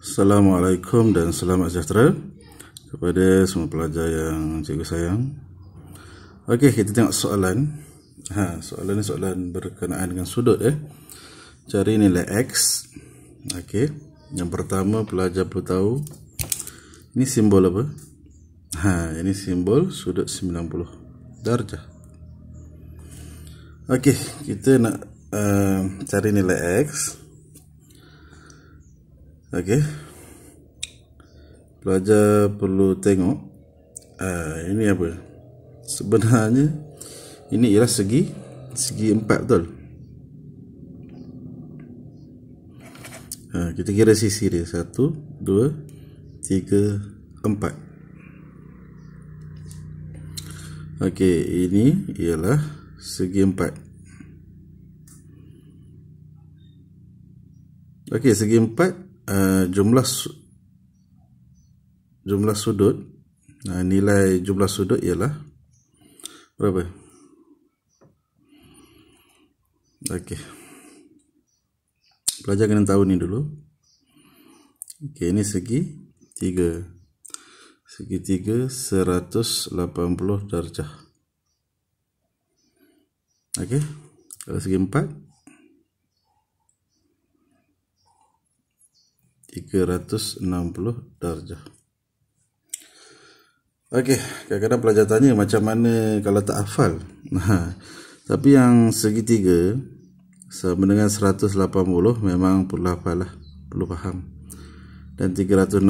Assalamualaikum dan selamat sejahtera kepada semua pelajar yang cikgu sayang. Okey, kita tengok soalan. Ha, soalan ni soalan berkenaan dengan sudut eh. Cari nilai x. Okey. Yang pertama pelajar perlu tahu ini simbol apa? Ha, ini simbol sudut 90 darjah. Okey, kita nak uh, cari nilai x. Okey. Pelajar perlu tengok uh, ini apa? Sebenarnya ini ialah segi segi empat betul. Uh, kita kira sisi dia satu, dua, tiga, empat. Okey, ini ialah segi empat. Okey, segi empat uh, jumlah jumlah sudut uh, nilai jumlah sudut ialah berapa okey pelajar kena tahu ni dulu okey ini segi 3 segi 3 180 darjah okey kalau segi 4 360 darjah Okey, kadang-kadang pelajar tanya macam mana kalau tak hafal Nah, Tapi yang segitiga Sama dengan 180 memang perlu hafal lah Perlu faham Dan 360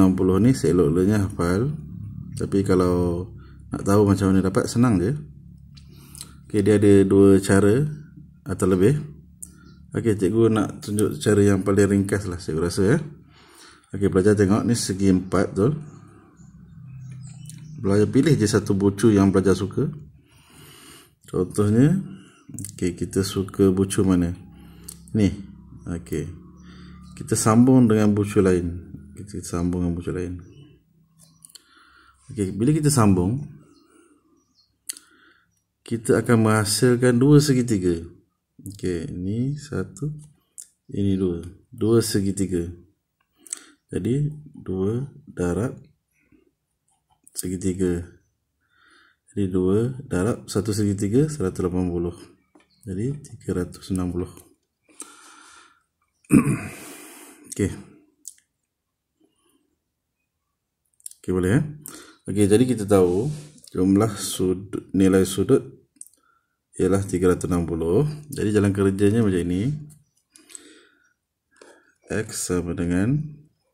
ni seelok-eloknya hafal Tapi kalau nak tahu macam mana dapat senang je Okey, dia ada dua cara atau lebih Okey, cikgu nak tunjuk cara yang paling ringkas lah cikgu rasa ya eh. Okey, pelajar tengok ni segi empat tu. Pelajar pilih je satu bucu yang pelajar suka. Contohnya, okey kita suka bucu mana? Ni. Okey. Kita sambung dengan bucu lain. Kita sambung dengan bucu lain. Okey, bila kita sambung kita akan menghasilkan dua segitiga. Okey, ini satu, ini dua. Dua segitiga jadi 2 darab segitiga jadi 2 darab 1 segitiga 180 jadi 360 ok ok boleh eh ya? ok jadi kita tahu jumlah sudut, nilai sudut ialah 360 jadi jalan kerjanya macam ini x sama dengan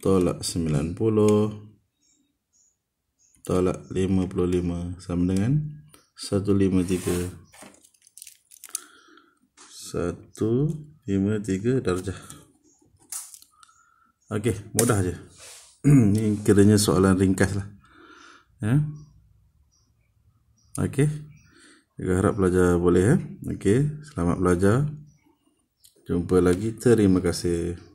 tolak 90 tolak 55 sama dengan 153 lima tiga darjah ok mudah je ni kiranya soalan ringkas lah ya ok saya harap pelajar boleh ya ok selamat belajar jumpa lagi terima kasih